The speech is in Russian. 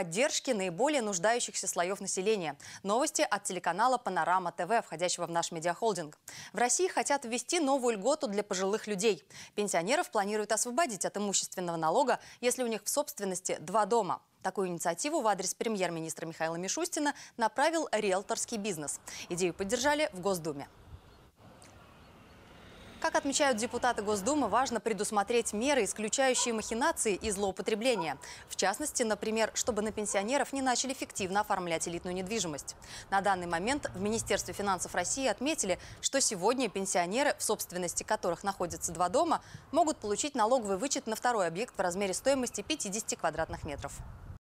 поддержки наиболее нуждающихся слоев населения. Новости от телеканала «Панорама ТВ», входящего в наш медиахолдинг. В России хотят ввести новую льготу для пожилых людей. Пенсионеров планируют освободить от имущественного налога, если у них в собственности два дома. Такую инициативу в адрес премьер-министра Михаила Мишустина направил риэлторский бизнес. Идею поддержали в Госдуме. Как отмечают депутаты Госдумы, важно предусмотреть меры, исключающие махинации и злоупотребления. В частности, например, чтобы на пенсионеров не начали фиктивно оформлять элитную недвижимость. На данный момент в Министерстве финансов России отметили, что сегодня пенсионеры, в собственности которых находятся два дома, могут получить налоговый вычет на второй объект в размере стоимости 50 квадратных метров.